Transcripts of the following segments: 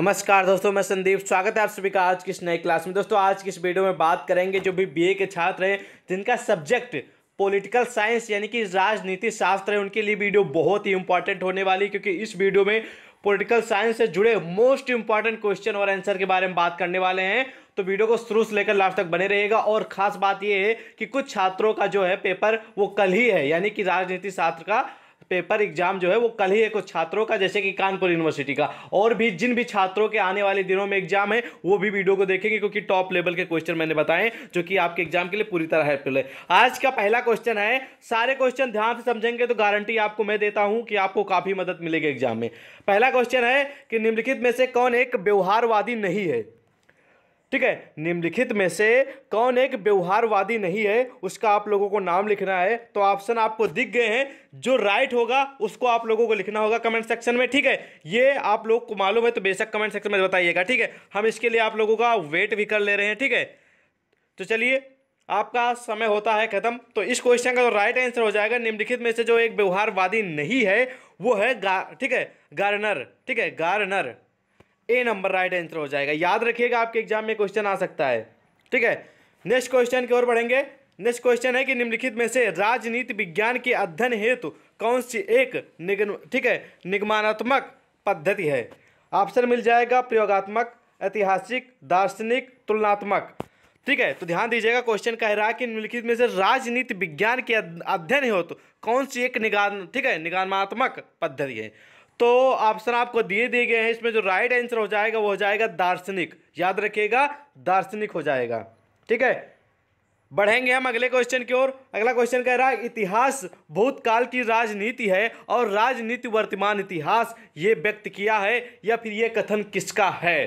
नमस्कार दोस्तों मैं संदीप स्वागत है आप सभी का आज की इस क्लास में दोस्तों आज की इस वीडियो में बात करेंगे जो भी बीए के छात्र हैं जिनका सब्जेक्ट पॉलिटिकल साइंस यानी कि राजनीति शास्त्र है उनके लिए वीडियो बहुत ही इंपॉर्टेंट होने वाली क्योंकि इस वीडियो में पॉलिटिकल साइंस से जुड़े मोस्ट इंपॉर्टेंट क्वेश्चन और आंसर के बारे में बात करने वाले हैं तो वीडियो को शुरू से लेकर लास्ट तक बने रहेगा और खास बात यह है कि कुछ छात्रों का जो है पेपर वो कल ही है यानी कि राजनीति शास्त्र का पेपर एग्जाम जो है वो कल ही है कुछ छात्रों का जैसे कि कानपुर यूनिवर्सिटी का और भी जिन भी छात्रों के आने वाले दिनों में एग्जाम है वो भी वीडियो को देखेंगे क्योंकि टॉप लेवल के क्वेश्चन मैंने बताए जो कि आपके एग्जाम के लिए पूरी तरह हेल्पफुल है आज का पहला क्वेश्चन है सारे क्वेश्चन ध्यान से समझेंगे तो गारंटी आपको मैं देता हूं कि आपको काफी मदद मिलेगी एग्जाम में पहला क्वेश्चन है कि निम्नलिखित में से कौन एक व्यवहारवादी नहीं है ठीक है निम्नलिखित में से कौन एक व्यवहारवादी नहीं है उसका आप लोगों को नाम लिखना है तो ऑप्शन आपको दिख गए हैं जो राइट होगा उसको आप लोगों को लिखना होगा कमेंट सेक्शन में ठीक है ये आप लोग को मालूम है तो बेशक कमेंट सेक्शन में बताइएगा ठीक है हम इसके लिए आप लोगों का वेट भी कर ले रहे हैं ठीक है तो चलिए आपका समय होता है खत्म तो इस क्वेश्चन का जो तो राइट आंसर हो जाएगा निम्नलिखित में से जो एक व्यवहारवादी नहीं है वो है ठीक है गार्नर ठीक है Garner A number right answer हो जाएगा याद रखिएगा आपके एग्जाम में क्वेश्चन आ सकता है ठीक है नेक्स्ट क्वेश्चन की ओर बढ़ेंगे नेक्स्ट क्वेश्चन है कि निम्नलिखित में से राजनीति विज्ञान के अध्ययन हेतु कौन सी एक निगम ठीक है निगमानात्मक पद्धति है ऑप्शन मिल जाएगा प्रयोगात्मक ऐतिहासिक दार्शनिक तुलनात्मक ठीक है तो ध्यान दीजिएगा क्वेश्चन कह रहा है कि निम्नलिखित में से राजनीति विज्ञान के अध्ययन हेतु कौन सी एक निगान ठीक है निगमात्मक पद्धति है तो ऑप्शन आपको दिए दिए गए हैं इसमें जो राइट आंसर हो जाएगा वो हो जाएगा दार्शनिक याद रखिएगा दार्शनिक हो जाएगा ठीक है बढ़ेंगे हम अगले क्वेश्चन की ओर अगला क्वेश्चन कह रहा है इतिहास भूतकाल की राजनीति है और राजनीति वर्तमान इतिहास ये व्यक्त किया है या फिर ये कथन किसका है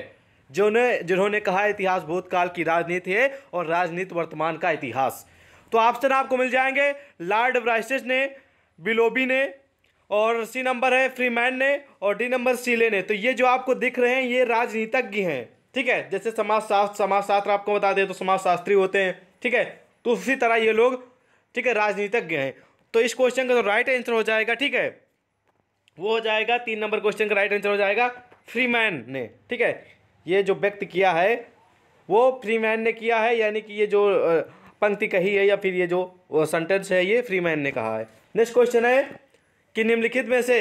जो ने जिन्होंने कहा इतिहास भूतकाल की राजनीति है और राजनीति वर्तमान का इतिहास तो ऑप्शन आपको मिल जाएंगे लॉर्ड ब्राइस ने बिलोबी ने और सी नंबर है फ्रीमैन ने और डी नंबर सीले ने तो ये जो आपको दिख रहे हैं ये राजनीतज्ञ हैं ठीक है जैसे समाजशास्त्र समाजशास्त्र आपको बता दें तो समाजशास्त्री होते हैं ठीक है तो उसी तरह ये लोग ठीक है राजनीतज्ञ हैं तो इस क्वेश्चन का तो राइट आंसर हो जाएगा ठीक है वो हो जाएगा तीन नंबर क्वेश्चन का राइट आंसर हो जाएगा फ्रीमैन ने ठीक है ये जो व्यक्त किया है वो फ्रीमैन ने किया है यानी कि ये जो पंक्ति कही है या फिर ये जो सेंटेंस है ये फ्रीमैन ने कहा है नेक्स्ट क्वेश्चन है कि निम्नलिखित में से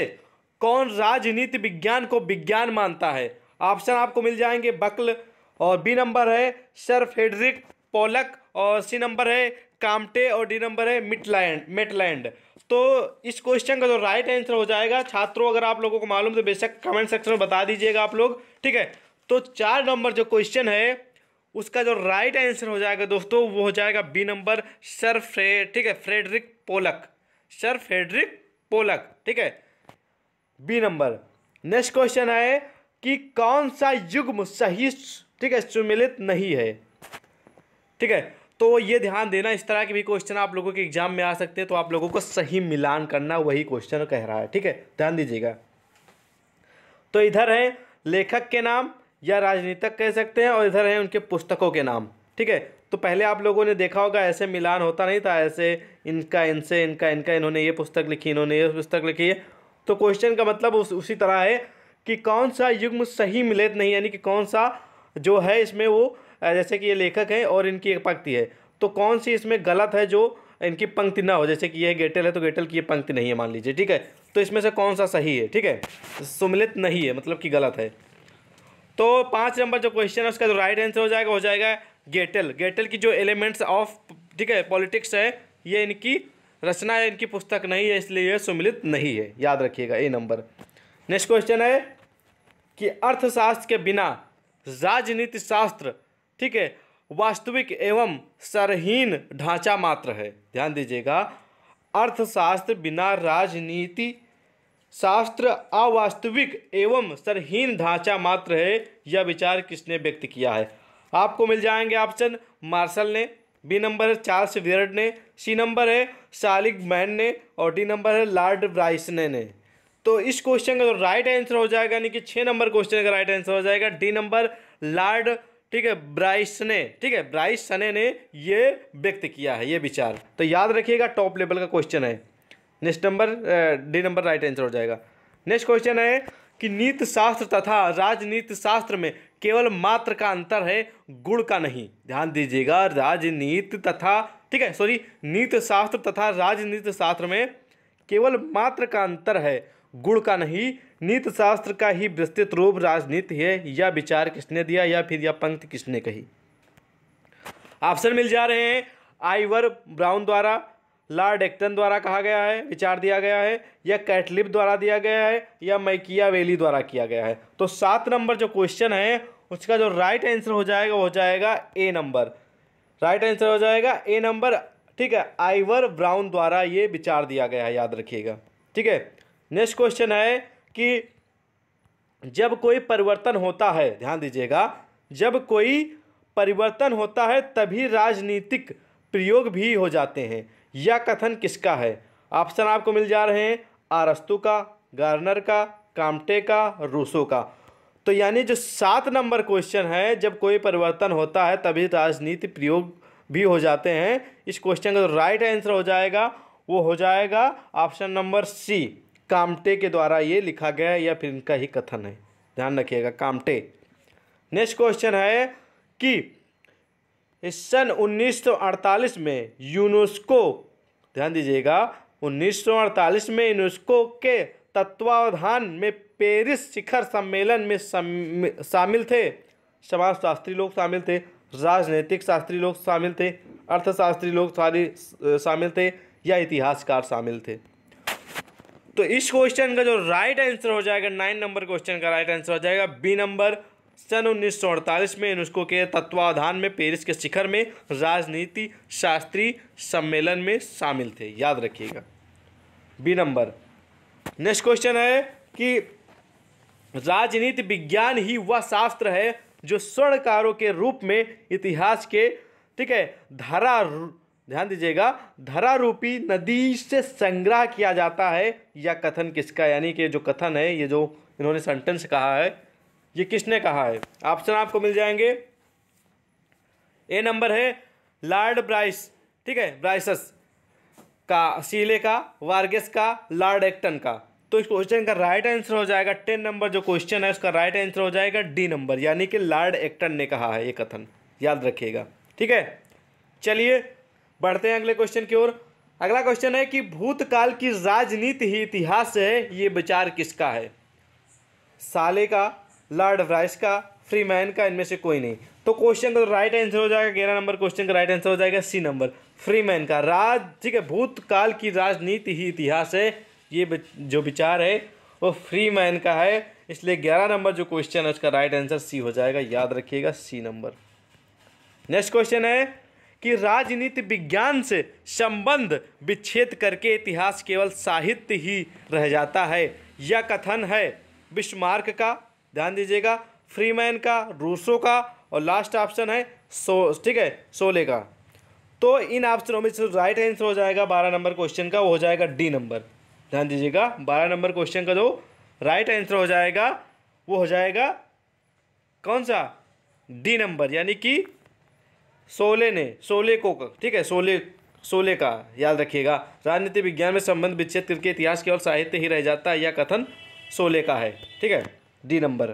कौन राजनीति विज्ञान को विज्ञान मानता है ऑप्शन आपको मिल जाएंगे बकल और बी नंबर है सर फेडरिक पोलक और सी नंबर है कामटे और डी नंबर है मिटलैंड मेटलैंड तो इस क्वेश्चन का जो राइट आंसर हो जाएगा छात्रों अगर आप लोगों को मालूम तो बेशक कमेंट सेक्शन में बता दीजिएगा आप लोग ठीक है तो चार नंबर जो क्वेश्चन है उसका जो राइट आंसर हो जाएगा दोस्तों वो हो जाएगा बी नंबर सर फ्रे ठीक है Frederick Pollock sir Frederick Pollock ठीक है बी नंबर नेक्स्ट क्वेश्चन है कि कौन सा युग्म सही ठीक है सुमिलित नहीं है ठीक है तो ये ध्यान देना इस तरह के भी क्वेश्चन आप लोगों के एग्जाम में आ सकते हैं तो आप लोगों को सही मिलान करना वही क्वेश्चन कह रहा है ठीक है ध्यान दीजिएगा तो इधर है लेखक के नाम या राजनीतिक कह सकते हैं और इधर है उनके पुस्तकों के नाम ठीक है तो पहले आप लोगों ने देखा होगा ऐसे मिलान होता नहीं था ऐसे इनका इनसे इनका इनका इन्होंने ये पुस्तक लिखी इन्होंने ये पुस्तक लिखी है तो क्वेश्चन का मतलब उस उसी तरह है कि कौन सा युग्म सही मिलेत नहीं यानी कि कौन सा जो है इसमें वो जैसे कि ये लेखक हैं और इनकी एक पंक्ति है तो कौन सी इसमें गलत है जो इनकी पंक्ति ना हो जैसे कि यह गेटल है तो गेटल की ये पंक्ति नहीं है मान लीजिए ठीक है तो इसमें से कौन सा सही है ठीक है सुमिलित नहीं है मतलब कि गलत है तो पाँच नंबर जो क्वेश्चन है उसका जो राइट आंसर हो जाएगा हो जाएगा गेटल गेटल की जो एलिमेंट्स ऑफ ठीक है पॉलिटिक्स है ये इनकी रचना है इनकी पुस्तक नहीं है इसलिए यह सुमिलित नहीं है याद रखिएगा ए नंबर नेक्स्ट क्वेश्चन है कि अर्थशास्त्र के बिना राजनीति शास्त्र ठीक है वास्तविक एवं सरहीन ढांचा मात्र है ध्यान दीजिएगा अर्थशास्त्र बिना राजनीति शास्त्र अवास्तविक एवं सरहीन ढांचा मात्र है यह विचार किसने व्यक्त किया है आपको मिल जाएंगे ऑप्शन मार्शल ने बी नंबर है चार्ल्स वियर्ड ने सी नंबर है शालिक मैन ने और डी नंबर है लॉर्ड ब्राइसने ने तो इस क्वेश्चन का जो राइट आंसर हो जाएगा यानी कि छः नंबर क्वेश्चन का राइट आंसर हो जाएगा डी नंबर लॉर्ड ठीक है ब्राइसने ठीक है ब्राइसने ने ये व्यक्त किया है ये विचार तो याद रखिएगा टॉप लेवल का क्वेश्चन है next number D number right answer हो जाएगा नेक्स्ट क्वेश्चन है कि नीति शास्त्र तथा राजनीति शास्त्र में केवल मात्र का अंतर है गुण का नहीं ध्यान दीजिएगा राजनीति तथा ठीक है सॉरी नीति शास्त्र तथा राजनीति शास्त्र में केवल मात्र का अंतर है गुण का नहीं नीति शास्त्र का ही विस्तृत रूप राजनीति है या विचार किसने दिया या फिर यह पंक्ति किसने कही ऑप्शन मिल जा रहे हैं आइवर ब्राउन द्वारा लॉर्ड एक्टन द्वारा कहा गया है विचार दिया गया है या कैटलिप द्वारा दिया गया है या मैकिया वेली द्वारा किया गया है तो सात नंबर जो क्वेश्चन है उसका जो राइट आंसर हो जाएगा वो हो जाएगा ए नंबर राइट आंसर हो जाएगा ए नंबर ठीक है आइवर ब्राउन द्वारा ये विचार दिया गया है याद रखिएगा ठीक है नेक्स्ट क्वेश्चन है कि जब कोई परिवर्तन होता है ध्यान दीजिएगा जब कोई परिवर्तन होता है तभी राजनीतिक प्रयोग भी हो जाते हैं यह कथन किसका है ऑप्शन आपको मिल जा रहे हैं आरस्तु का गार्नर का कामटे का रूसो का तो यानी जो सात नंबर क्वेश्चन है जब कोई परिवर्तन होता है तभी राजनीति प्रयोग भी हो जाते हैं इस क्वेश्चन का जो राइट आंसर हो जाएगा वो हो जाएगा ऑप्शन नंबर सी कामटे के द्वारा ये लिखा गया है या फिर इनका ही कथन है ध्यान रखिएगा कामटे नेक्स्ट क्वेश्चन है कि सन 1948 में यूनेस्को ध्यान दीजिएगा 1948 में यूनेस्को के तत्वावधान में पेरिस शिखर सम्मेलन में शामिल थे समाजशास्त्री लोग शामिल थे राजनीतिक शास्त्री लोग शामिल थे अर्थशास्त्री लोग सारे शामिल थे या इतिहासकार शामिल थे तो इस क्वेश्चन का जो राइट आंसर हो जाएगा नाइन नंबर क्वेश्चन का राइट आंसर हो जाएगा बी नंबर सन उन्नीस सौ अड़तालीस में यूनेस्को के तत्वाधान में पेरिस के शिखर में राजनीति शास्त्री सम्मेलन में शामिल थे याद रखिएगा बी नंबर नेक्स्ट क्वेश्चन है कि राजनीति विज्ञान ही वह शास्त्र है जो स्वर्णकारों के रूप में इतिहास के ठीक है धारा ध्यान दीजिएगा धरा रूपी नदी से संग्रह किया जाता है या कथन किसका यानी कि जो कथन है ये जो इन्होंने सेंटेंस कहा है ये किसने कहा है ऑप्शन आपको मिल जाएंगे ए नंबर है लॉर्ड ब्राइस ठीक है ब्राइसस का सीले का वार्गेस का लॉर्ड एक्टन का तो इस क्वेश्चन का राइट आंसर हो जाएगा टेन नंबर जो क्वेश्चन है उसका राइट आंसर हो जाएगा डी नंबर यानी कि लॉर्ड एक्टन ने कहा है ये कथन याद रखिएगा ठीक है चलिए बढ़ते हैं अगले क्वेश्चन की ओर अगला क्वेश्चन है कि भूतकाल की राजनीति ही इतिहास है ये विचार किसका है साले का लॉर्ड राइस का फ्रीमैन का इनमें से कोई नहीं तो क्वेश्चन का राइट आंसर हो जाएगा ग्यारह नंबर क्वेश्चन का राइट आंसर हो जाएगा सी नंबर फ्रीमैन का राज ठीक है भूतकाल की राजनीति ही इतिहास है ये जो विचार है वो फ्री मैन का है इसलिए ग्यारह नंबर जो क्वेश्चन है उसका राइट आंसर सी हो जाएगा याद रखिएगा सी नंबर नेक्स्ट क्वेश्चन है कि राजनीति विज्ञान से संबंध विच्छेद करके इतिहास केवल साहित्य ही रह जाता है यह कथन है बिस्मार्क का ध्यान दीजिएगा फ्रीमैन का रूसो का और लास्ट ऑप्शन है सो ठीक है सोले का तो इन ऑप्शनों में से राइट आंसर हो जाएगा बारह नंबर क्वेश्चन का वो हो जाएगा डी नंबर ध्यान दीजिएगा बारह नंबर क्वेश्चन का जो राइट आंसर हो जाएगा वो हो जाएगा कौन सा डी नंबर यानी कि सोले ने सोले को ठीक है सोले सोले का याद रखिएगा राजनीति विज्ञान में संबंध विच्छेद करके इतिहास और साहित्य ही रह जाता है यह कथन सोले का है ठीक है डी नंबर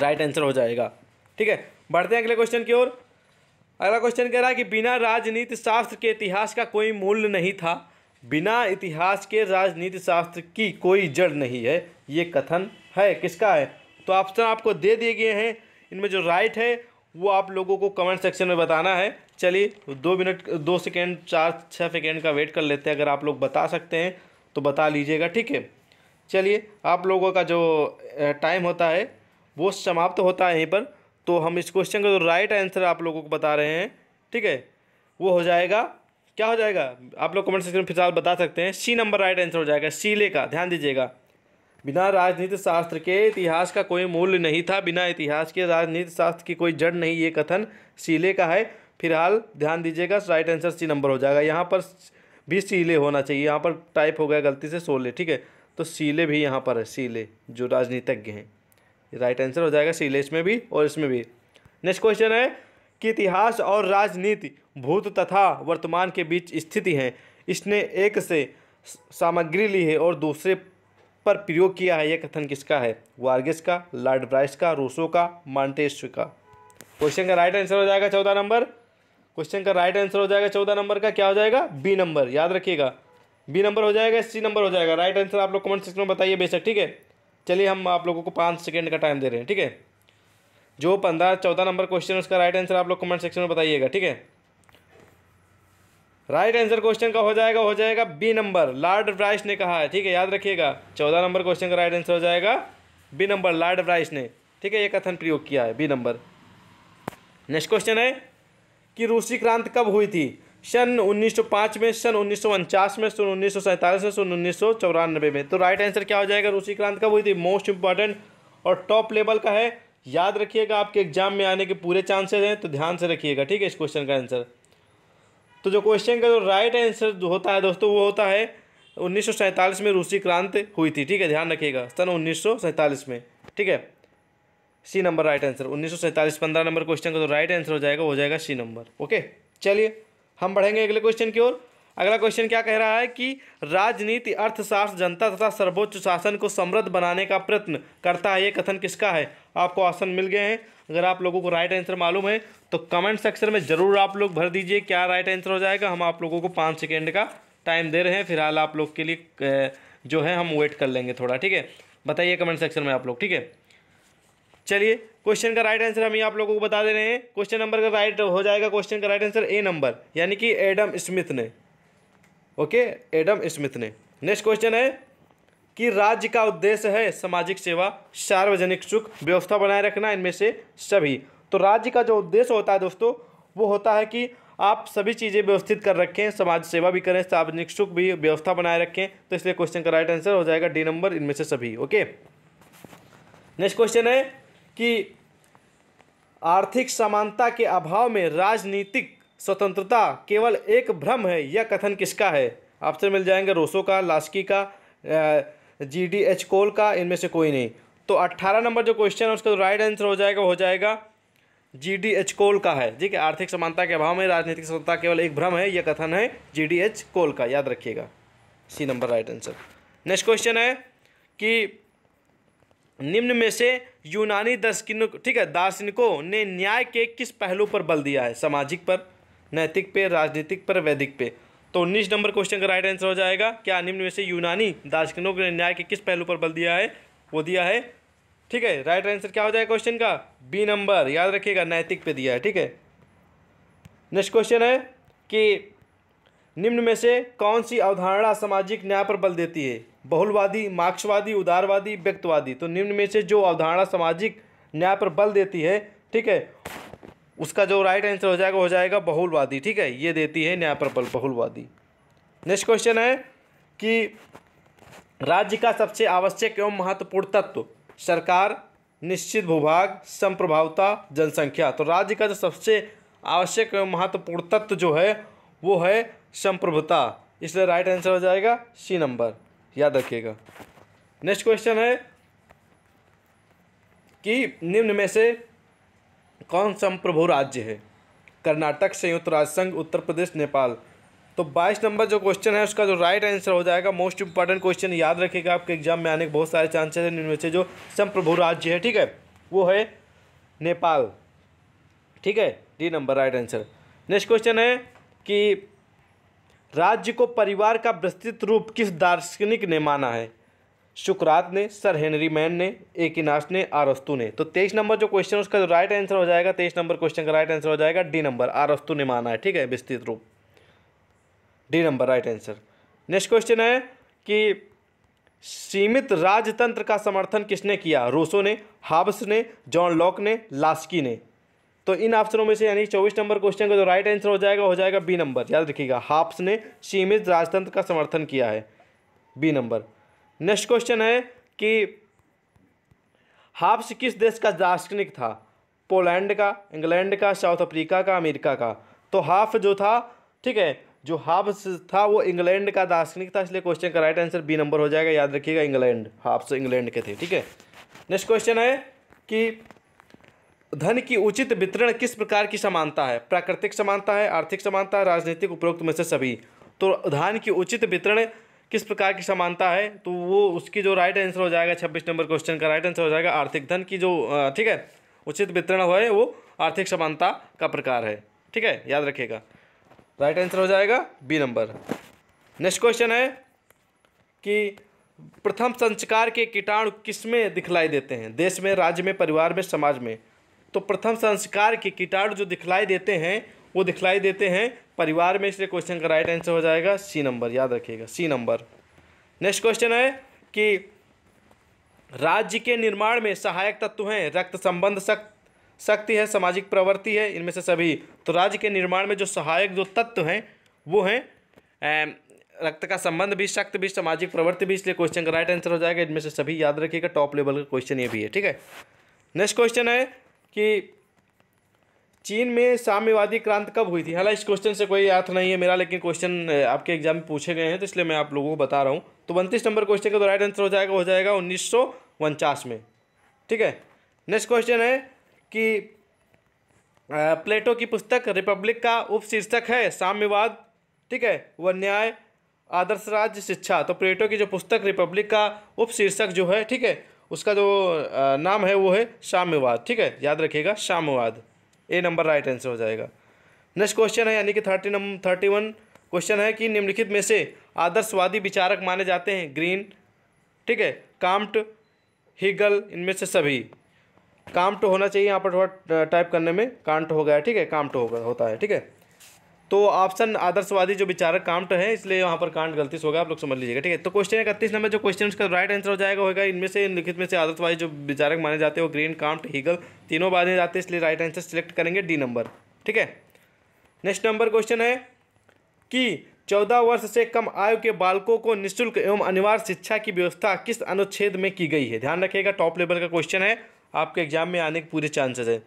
राइट आंसर हो जाएगा ठीक है बढ़ते हैं अगले क्वेश्चन की ओर अगला क्वेश्चन कह रहा है कि बिना राजनीति शास्त्र के इतिहास का कोई मूल्य नहीं था बिना इतिहास के राजनीति शास्त्र की कोई जड़ नहीं है ये कथन है किसका है तो ऑप्शन आपको दे दिए गए हैं इनमें जो राइट है वो आप लोगों को कमेंट सेक्शन में बताना है चलिए दो मिनट दो सेकेंड चार छः सेकेंड का वेट कर लेते हैं अगर आप लोग बता सकते हैं तो बता लीजिएगा ठीक है चलिए आप लोगों का जो टाइम होता है वो समाप्त तो होता है यहीं पर तो हम इस क्वेश्चन का जो राइट आंसर आप लोगों को बता रहे हैं ठीक है वो हो जाएगा क्या हो जाएगा आप लोग कमेंट सेक्शन में फिलहाल बता सकते हैं सी नंबर राइट आंसर हो जाएगा सीले का ध्यान दीजिएगा बिना राजनीति शास्त्र के इतिहास का कोई मूल्य नहीं था बिना इतिहास के राजनीति शास्त्र की कोई जड़ नहीं ये कथन सीले का है फिलहाल ध्यान दीजिएगा राइट आंसर सी नंबर हो जाएगा यहाँ पर भी सीले होना चाहिए यहाँ पर टाइप हो गया गलती से सोले ठीक है तो सीले भी यहाँ पर है सीले जो राजनीतिज्ञ हैं राइट आंसर हो जाएगा सीले इसमें भी और इसमें भी नेक्स्ट क्वेश्चन है कि इतिहास और राजनीति भूत तथा वर्तमान के बीच स्थिति है इसने एक से सामग्री ली है और दूसरे पर प्रयोग किया है यह कथन किसका है वार्गिस का लॉर्ड ब्राइस का रूसो का मॉन्टेस्व का क्वेश्चन का राइट आंसर हो जाएगा चौदह नंबर क्वेश्चन का राइट आंसर हो जाएगा चौदह नंबर का क्या हो जाएगा बी नंबर याद रखिएगा बी नंबर हो जाएगा सी नंबर हो जाएगा राइट आंसर आप लोग कमेंट सेक्शन में बताइए बेशक ठीक है चलिए हम आप लोगों को पाँच सेकेंड का टाइम दे रहे हैं ठीक है जो पंद्रह चौदह नंबर क्वेश्चन उसका राइट आंसर आप लोग कमेंट सेक्शन में बताइएगा ठीक है राइट आंसर क्वेश्चन का हो जाएगा हो जाएगा बी नंबर लॉर्ड ब्राइस ने कहा है ठीक है याद रखिएगा चौदह नंबर क्वेश्चन का राइट आंसर हो जाएगा बी नंबर लॉर्ड ब्राइस ने ठीक है ये कथन प्रयोग किया है बी नंबर नेक्स्ट क्वेश्चन है कि रूसी क्रांति कब हुई थी सन उन्नीस में सन उन्नीस में सन उन्नीस में सन उन्नीस में तो राइट आंसर क्या हो जाएगा रूसी क्रांति कब हुई थी मोस्ट इंपॉर्टेंट और टॉप लेवल का है याद रखिएगा आपके एग्जाम में आने के पूरे चांसेज हैं तो ध्यान से रखिएगा ठीक है इस क्वेश्चन का आंसर तो जो क्वेश्चन का जो राइट आंसर जो होता है दोस्तों वो होता है उन्नीस में रूसी क्रांति हुई थी ठीक है ध्यान रखिएगा सन उन्नीस में ठीक है सी नंबर राइट आंसर उन्नीस सौ नंबर क्वेश्चन का जो राइट आंसर हो जाएगा हो जाएगा सी नंबर ओके चलिए हम बढ़ेंगे अगले क्वेश्चन की ओर अगला क्वेश्चन क्या कह रहा है कि राजनीति अर्थशास्त्र जनता तथा सर्वोच्च शासन को समृद्ध बनाने का प्रयत्न करता है ये कथन किसका है आपको ऑप्शन मिल गए हैं अगर आप लोगों को राइट आंसर मालूम है तो कमेंट सेक्शन में ज़रूर आप लोग भर दीजिए क्या राइट आंसर हो जाएगा हम आप लोगों को पाँच सेकेंड का टाइम दे रहे हैं फिलहाल आप लोग के लिए जो है हम वेट कर लेंगे थोड़ा ठीक है बताइए कमेंट सेक्शन में आप लोग ठीक है चलिए क्वेश्चन का राइट आंसर हम ये आप लोगों को बता दे रहे हैं क्वेश्चन नंबर का राइट हो जाएगा क्वेश्चन का राइट आंसर ए नंबर यानी कि एडम स्मिथ ने ओके एडम स्मिथ ने नेक्स्ट क्वेश्चन है कि राज्य का उद्देश्य है सामाजिक सेवा सार्वजनिक सुख व्यवस्था बनाए रखना इनमें से सभी तो राज्य का जो उद्देश्य होता है दोस्तों वो होता है कि आप सभी चीज़ें व्यवस्थित कर रखें समाज सेवा भी करें सार्वजनिक सुख भी व्यवस्था बनाए रखें तो इसलिए क्वेश्चन का राइट आंसर हो जाएगा डी नंबर इनमें से सभी ओके नेक्स्ट क्वेश्चन है कि आर्थिक समानता के अभाव में राजनीतिक स्वतंत्रता केवल एक भ्रम है यह कथन किसका है आपसे मिल जाएंगे रोसो का लास्की का जी डी एच कोल का इनमें से कोई नहीं तो अट्ठारह नंबर जो क्वेश्चन है उसका राइट तो आंसर हो जाएगा हो जाएगा जी डी एच कोल का है ठीक है आर्थिक समानता के अभाव में राजनीतिक स्वतंत्रता केवल एक भ्रम है यह कथन है जी डी एच कोल का याद रखिएगा C number right answer next question है कि निम्न में से यूनानी दर्शकों ठीक है दार्शनिकों ने न्याय के किस पहलू पर बल दिया है सामाजिक पर नैतिक पे राजनीतिक पर वैदिक पे तो उन्नीस नंबर क्वेश्चन का राइट आंसर हो जाएगा क्या निम्न में से यूनानी दार्शनिकों ने न्याय के किस पहलू पर बल दिया है वो दिया है ठीक है राइट आंसर क्या हो जाएगा क्वेश्चन का बी नंबर याद रखिएगा नैतिक पे दिया है ठीक है नेक्स्ट क्वेश्चन है कि निम्न में से कौन सी अवधारणा सामाजिक न्याय पर बल देती है बहुलवादी मार्क्सवादी उदारवादी व्यक्तवादी तो निम्न में से जो अवधारणा सामाजिक न्याय पर बल देती है ठीक है उसका जो राइट आंसर हो जाएगा हो जाएगा बहुलवादी ठीक है ये देती है न्याय प्रबल बहुलवादी नेक्स्ट क्वेश्चन है कि राज्य का सबसे आवश्यक एवं महत्वपूर्ण तत्व सरकार निश्चित भूभाग संप्रभावता जनसंख्या तो राज्य का जो सबसे आवश्यक एवं महत्वपूर्ण तत्व जो है वो है संप्रभुता इसलिए राइट आंसर हो जाएगा सी नंबर याद रखिएगा नेक्स्ट क्वेश्चन है कि निम्न में से कौन संप्रभु राज्य है कर्नाटक संयुक्त राज्य संघ उत्तर प्रदेश नेपाल तो बाईस नंबर जो क्वेश्चन है उसका जो राइट आंसर हो जाएगा मोस्ट इंपॉर्टेंट क्वेश्चन याद रखिएगा आपके एग्जाम में आने के बहुत सारे चांसेस हैं इनमें से जो संप्रभु राज्य है ठीक है वो है नेपाल ठीक है D number right answer next question है कि राज्य को परिवार का विस्तृत रूप किस दार्शनिक ने माना है शुक्रात ने सर हेनरी मैन ने इनाश ने आरस्तु ने तो तेईस नंबर जो क्वेश्चन उसका जो राइट आंसर हो जाएगा तेईस नंबर क्वेश्चन का राइट आंसर हो जाएगा डी नंबर आरस्तु ने माना है ठीक है विस्तृत रूप D number right answer next question है कि सीमित राजतंत्र का समर्थन किसने किया रूसो ने हाब्स ने जॉन लॉक ने लास्की ने तो इन ऑप्शनों में से यानी चौबीस नंबर क्वेश्चन का जो राइट आंसर हो जाएगा हो जाएगा बी नंबर याद रखिएगा हाप्स ने सीमित राजतंत्र का समर्थन किया है बी नंबर नेक्स्ट क्वेश्चन है कि हाफ्स किस देश का दार्शनिक था पोलैंड का इंग्लैंड का साउथ अफ्रीका का अमेरिका का तो हाफ जो था ठीक है जो हाफ्स था वो इंग्लैंड का दार्शनिक था इसलिए क्वेश्चन का राइट आंसर बी नंबर हो जाएगा याद रखिएगा इंग्लैंड हाफ्स इंग्लैंड के थे ठीक है नेक्स्ट क्वेश्चन है कि धन की उचित वितरण किस प्रकार की समानता है प्राकृतिक समानता है आर्थिक समानता है राजनीतिक उपरोक्त में से सभी तो धन की उचित वितरण किस प्रकार की समानता है तो वो उसकी जो राइट आंसर हो जाएगा छब्बीस नंबर क्वेश्चन का राइट आंसर हो जाएगा आर्थिक धन की जो ठीक है उचित वितरण हो है वो आर्थिक समानता का प्रकार है ठीक है याद रखिएगा राइट आंसर हो जाएगा बी नंबर नेक्स्ट क्वेश्चन है कि प्रथम संस्कार के कीटाणु किस में दिखलाई देते हैं देश में राज्य में परिवार में समाज में तो प्रथम संस्कार के कीटाणु जो दिखलाई देते हैं वो दिखलाई देते हैं परिवार में इसलिए क्वेश्चन का राइट आंसर हो जाएगा सी नंबर याद रखिएगा सी नंबर नेक्स्ट क्वेश्चन है कि राज्य के निर्माण में सहायक तत्व हैं रक्त संबंध शक्त शक्ति है सामाजिक प्रवृत्ति है इनमें से सभी तो राज्य के निर्माण में जो सहायक जो तत्व हैं वो हैं रक्त का संबंध भी शक्त भी सामाजिक प्रवृत्ति भी इसलिए क्वेश्चन का राइट आंसर हो जाएगा इनमें से सभी याद रखिएगा टॉप लेवल का क्वेश्चन ये भी है ठीक है नेक्स्ट क्वेश्चन है कि चीन में साम्यवादी क्रांति कब हुई थी हालांकि इस क्वेश्चन से कोई अर्थ नहीं है मेरा लेकिन क्वेश्चन आपके एग्जाम में पूछे गए हैं तो इसलिए मैं आप लोगों को बता रहा हूँ तो उनतीस नंबर क्वेश्चन का तो राइट आंसर हो जाएगा हो जाएगा उन्नीस में ठीक है नेक्स्ट क्वेश्चन है कि प्लेटो की पुस्तक रिपब्लिक का उपशीर्षक है साम्यवाद ठीक है वह न्याय आदर्श राज्य शिक्षा तो प्लेटो की जो पुस्तक रिपब्लिक का उपशीर्षक जो है ठीक है उसका जो नाम है वो है साम्यवाद ठीक है याद रखिएगा साम्यवाद ए नंबर राइट आंसर हो जाएगा नेक्स्ट क्वेश्चन है यानी कि thirty number thirty one question है कि निम्नलिखित में से आदर्शवादी विचारक माने जाते हैं ग्रीन ठीक है काम्ट हीगल इनमें से सभी काम्ट होना चाहिए यहाँ पर थोड़ा टाइप करने में कांट हो गया ठीक है काम्ट होगा होता है ठीक है तो ऑप्शन आदर्शवादी जो विचारक कांट है इसलिए यहाँ पर कांट गलती से होगा आप लोग समझ लीजिएगा ठीक है तो क्वेश्चन इकतीस नंबर जो क्वेश्चन उसका राइट आंसर हो जाएगा होगा इनमें से लिखित में से आदर्शवादी जो विचारक माने जाते हैं वो ग्रीन कांट हीगल तीनों बारे जाते हैं इसलिए राइट आंसर सिलेक्ट करेंगे डी नंबर ठीक है नेक्स्ट नंबर क्वेश्चन है कि चौदह वर्ष से कम आयु के बालकों को निःशुल्क एवं अनिवार्य शिक्षा की व्यवस्था किस अनुच्छेद में की गई है ध्यान रखिएगा टॉप लेवल का क्वेश्चन है आपके एग्जाम में आने के पूरे चांसेस है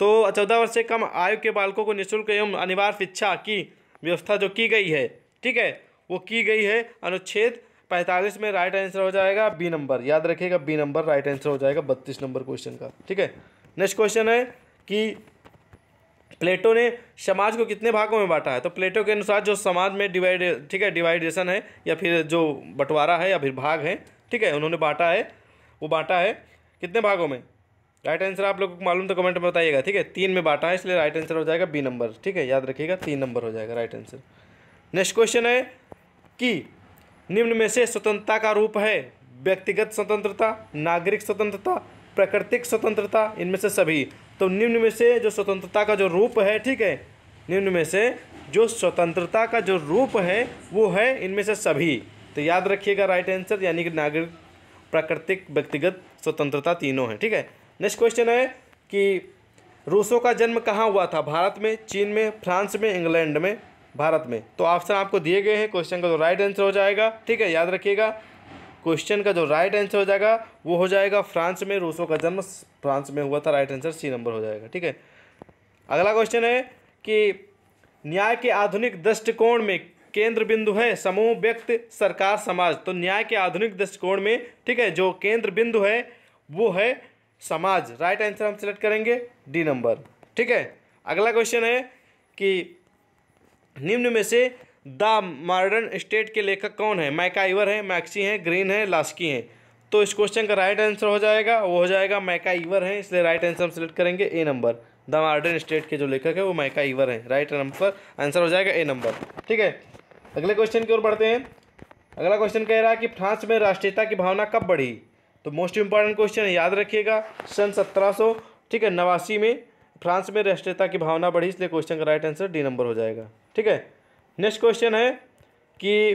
तो चौदह वर्ष से कम आयु के बालकों को निःशुल्क एवं अनिवार्य शिक्षा की व्यवस्था जो की गई है ठीक है वो की गई है अनुच्छेद पैंतालीस में राइट आंसर हो जाएगा बी नंबर याद रखिएगा बी नंबर राइट आंसर हो जाएगा बत्तीस नंबर क्वेश्चन का ठीक है नेक्स्ट क्वेश्चन है कि प्लेटो ने समाज को कितने भागों में बांटा है तो प्लेटो के अनुसार जो समाज में डिवाइड ठीक है डिवाइडेशन है या फिर जो बंटवारा है या फिर भाग है ठीक है उन्होंने बांटा है वो बांटा है कितने भागों में राइट आंसर आप लोग को मालूम तो कमेंट में बताइएगा ठीक है तीन में बांटा है इसलिए राइट आंसर हो जाएगा बी नंबर ठीक है याद रखिएगा तीन नंबर हो जाएगा राइट आंसर नेक्स्ट क्वेश्चन है कि निम्न में से स्वतंत्रता का रूप है व्यक्तिगत स्वतंत्रता नागरिक स्वतंत्रता प्राकृतिक स्वतंत्रता इनमें से सभी तो निम्न में से जो स्वतंत्रता का जो रूप है ठीक है निम्न में से जो स्वतंत्रता का जो रूप है वो है इनमें से सभी तो याद रखिएगा राइट आंसर यानी कि नागरिक प्राकृतिक व्यक्तिगत स्वतंत्रता तीनों है ठीक है नेक्स्ट क्वेश्चन है कि रूसों का जन्म कहाँ हुआ था भारत में चीन में फ्रांस में इंग्लैंड में भारत में तो ऑप्शन आपको दिए गए हैं क्वेश्चन का जो राइट आंसर हो जाएगा ठीक है याद रखिएगा क्वेश्चन का जो राइट आंसर हो जाएगा वो हो जाएगा फ्रांस में रूसों का जन्म फ्रांस में हुआ था राइट आंसर सी नंबर हो जाएगा ठीक है अगला क्वेश्चन है कि न्याय के आधुनिक दृष्टिकोण में केंद्र बिंदु है समूह व्यक्ति सरकार समाज तो न्याय के आधुनिक दृष्टिकोण में ठीक है जो केंद्र बिंदु है वो है समाज राइट आंसर हम सिलेक्ट करेंगे डी नंबर ठीक है अगला क्वेश्चन है कि निम्न में से द मॉडर्न स्टेट के लेखक कौन है मैकाइवर है मैक्सी है ग्रीन है लास्की है तो इस क्वेश्चन का राइट आंसर हो जाएगा वो हो जाएगा मैका ईवर है इसलिए राइट आंसर हम सिलेक्ट करेंगे A number the modern state के जो लेखक है वो मैका ईवर है राइट नंबर आंसर हो जाएगा ए नंबर ठीक है अगले क्वेश्चन की ओर बढ़ते हैं अगला क्वेश्चन कह रहा है कि फ्रांस में राष्ट्रीयता की भावना कब बढ़ी तो मोस्ट इंपॉर्टेंट क्वेश्चन याद रखिएगा सन सत्रह ठीक है नवासी में फ्रांस में राष्ट्रीयता की भावना बढ़ी इसलिए क्वेश्चन का राइट आंसर डी नंबर हो जाएगा ठीक है नेक्स्ट क्वेश्चन है कि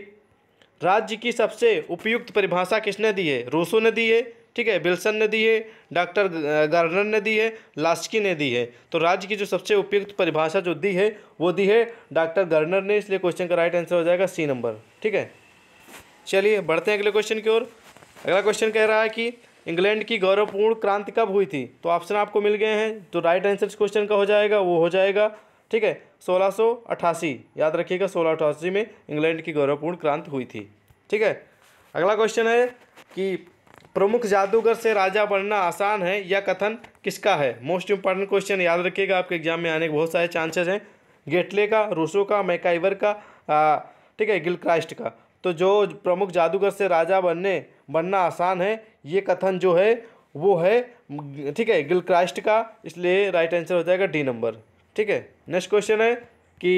राज्य की सबसे उपयुक्त परिभाषा किसने दी है रूसो ने दी है ठीक है बिल्सन ने दी है डॉक्टर गार्डनर ने दी है लास्की ने दी है तो राज्य की जो सबसे उपयुक्त परिभाषा जो दी है वो दी है डॉक्टर गार्डनर ने इसलिए क्वेश्चन का राइट आंसर हो जाएगा सी नंबर ठीक है चलिए बढ़ते हैं अगले क्वेश्चन की ओर अगला क्वेश्चन कह रहा है कि इंग्लैंड की गौरवपूर्ण क्रांति कब हुई थी तो ऑप्शन आपको मिल गए हैं तो राइट आंसर इस क्वेश्चन का हो जाएगा वो हो जाएगा ठीक है सोलह याद रखिएगा सोलह में इंग्लैंड की गौरवपूर्ण क्रांति हुई थी ठीक है अगला क्वेश्चन है कि प्रमुख जादूगर से राजा बनना आसान है या कथन किसका है मोस्ट इंपॉर्टेंट क्वेश्चन याद रखिएगा आपके एग्जाम में आने के बहुत सारे चांसेस हैं गेटले का रूसो का मैकाइवर का ठीक है गिलक्राइस्ट का तो जो प्रमुख जादूगर से राजा बनने बनना आसान है ये कथन जो है वो है ठीक है गिलक्राइस्ट का इसलिए राइट आंसर हो जाएगा डी नंबर ठीक है नेक्स्ट क्वेश्चन है कि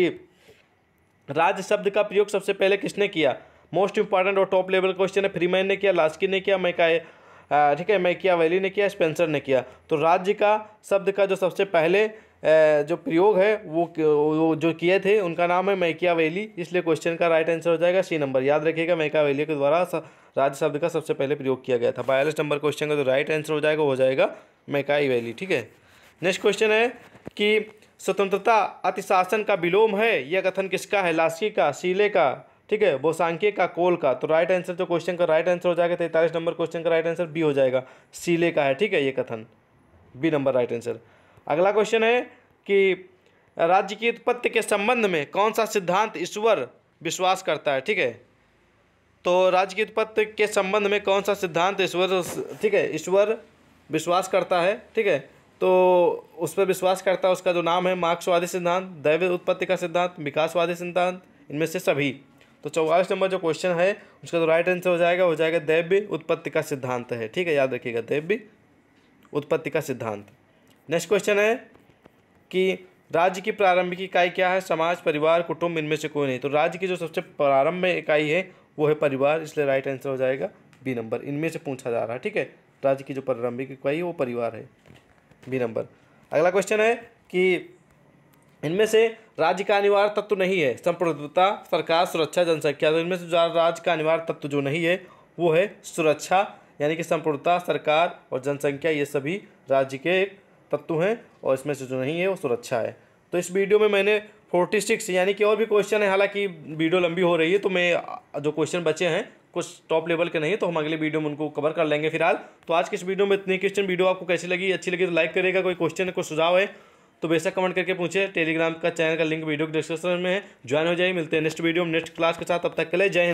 राज शब्द का प्रयोग सबसे पहले किसने किया मोस्ट इंपॉर्टेंट और टॉप लेवल क्वेश्चन है फ्रीमैन ने किया लास्की ने किया मैका ठीक है मैकिया वैली ने किया स्पेंसर ने किया तो राज्य का शब्द का जो सबसे पहले जो प्रयोग है वो वो जो किए थे उनका नाम है मैकिया वैली इसलिए क्वेश्चन का राइट आंसर हो जाएगा सी नंबर याद रखिएगा मैकिया वैली के द्वारा राज्य शब्द का सबसे पहले प्रयोग किया गया था बयालीस नंबर क्वेश्चन का जो राइट आंसर हो जाएगा हो जाएगा मैकाई वैली ठीक है नेक्स्ट क्वेश्चन है कि स्वतंत्रता अतिशासन का विलोम है यह कथन किसका है लास्की का सीले का ठीक है बोसांके का कोल का तो राइट आंसर जो क्वेश्चन का राइट आंसर हो जाएगा तैंतालीस नंबर क्वेश्चन का राइट आंसर बी हो जाएगा सीले का है ठीक है ये कथन बी नंबर राइट आंसर अगला क्वेश्चन है कि राज्य की उत्पत्ति के संबंध में कौन सा सिद्धांत ईश्वर विश्वास करता है ठीक है तो राज्य की उत्पत्ति के संबंध में कौन सा सिद्धांत ईश्वर ठीक है ईश्वर विश्वास करता है ठीक है तो उस पर विश्वास करता है उसका जो नाम है मार्क्सवादी सिद्धांत दैव उत्पत्ति का सिद्धांत विकासवादी सिद्धांत इनमें से सभी तो चौवालीस नंबर जो क्वेश्चन है उसका जो राइट आंसर हो जाएगा हो जाएगा दैव्य उत्पत्ति का सिद्धांत है ठीक है याद रखिएगा दैव्य उत्पत्ति का सिद्धांत नेक्स्ट क्वेश्चन है कि राज्य की प्रारंभिक इकाई क्या है समाज परिवार कुटुंब इनमें से कोई नहीं तो राज्य की जो सबसे प्रारंभ में इकाई है वो है परिवार इसलिए राइट आंसर हो जाएगा बी नंबर इनमें से पूछा जा रहा है ठीक है राज्य की जो प्रारंभिक इकाई है वो परिवार है बी नंबर अगला क्वेश्चन है कि इनमें से राज्य का अनिवार्य तत्व नहीं है संप्रभुता सरकार सुरक्षा जनसंख्या तो इनमें से जो राज्य का अनिवार्य तत्व जो नहीं है वो है सुरक्षा यानी कि संप्रभुता सरकार और जनसंख्या ये सभी राज्य के तत्व हैं और इसमें से जो नहीं है वो सुरक्षा है तो इस वीडियो में मैंने फोर्टी सिक्स यानी कि और भी क्वेश्चन है हालांकि वीडियो लंबी हो रही है तो मैं जो क्वेश्चन बचे हैं कुछ टॉप लेवल के नहीं तो हम अगले वीडियो में उनको कवर कर लेंगे फिलहाल तो आज के इस वीडियो में इतनी क्वेश्चन वीडियो आपको कैसी लगी अच्छी लगी तो लाइक करेगा कोई क्वेश्चन है कोई सुझाव है तो बेशक कमेंट करके पूछे टेलीग्राम का चैनल का लिंक वीडियो के डिस्क्रिप्शन में है ज्वाइन हो जाए मिलते हैं नेक्स्ट वीडियो में नेक्स्ट क्लास के साथ अब तक के लिए जय